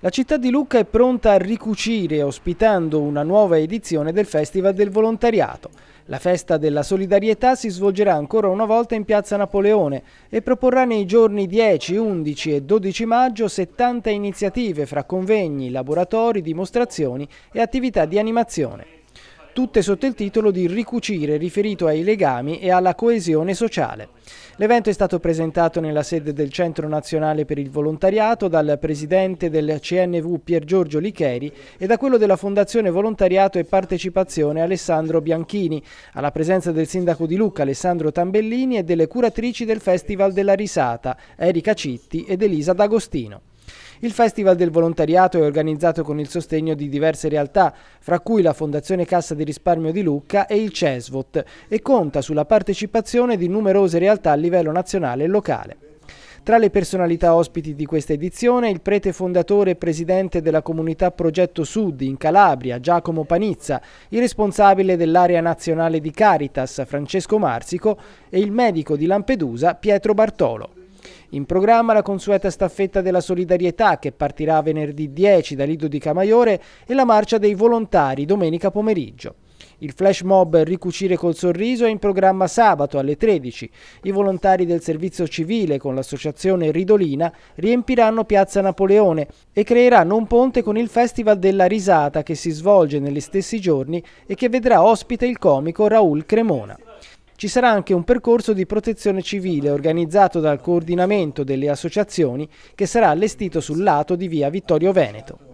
La città di Lucca è pronta a ricucire ospitando una nuova edizione del Festival del Volontariato. La festa della solidarietà si svolgerà ancora una volta in piazza Napoleone e proporrà nei giorni 10, 11 e 12 maggio 70 iniziative fra convegni, laboratori, dimostrazioni e attività di animazione tutte sotto il titolo di Ricucire riferito ai legami e alla coesione sociale. L'evento è stato presentato nella sede del Centro Nazionale per il Volontariato dal presidente del CNV Pier Giorgio Licheri e da quello della Fondazione Volontariato e Partecipazione Alessandro Bianchini, alla presenza del sindaco di Lucca Alessandro Tambellini e delle curatrici del Festival della Risata Erika Citti ed Elisa D'Agostino. Il Festival del Volontariato è organizzato con il sostegno di diverse realtà, fra cui la Fondazione Cassa di Risparmio di Lucca e il CESVOT, e conta sulla partecipazione di numerose realtà a livello nazionale e locale. Tra le personalità ospiti di questa edizione il prete fondatore e presidente della comunità Progetto Sud in Calabria, Giacomo Panizza, il responsabile dell'area nazionale di Caritas, Francesco Marsico, e il medico di Lampedusa, Pietro Bartolo. In programma la consueta staffetta della solidarietà che partirà venerdì 10 da Lido di Camaiore e la marcia dei volontari domenica pomeriggio. Il flash mob Ricucire col sorriso è in programma sabato alle 13. I volontari del servizio civile con l'associazione Ridolina riempiranno Piazza Napoleone e creeranno un ponte con il Festival della Risata che si svolge negli stessi giorni e che vedrà ospite il comico Raul Cremona. Ci sarà anche un percorso di protezione civile organizzato dal coordinamento delle associazioni che sarà allestito sul lato di via Vittorio Veneto.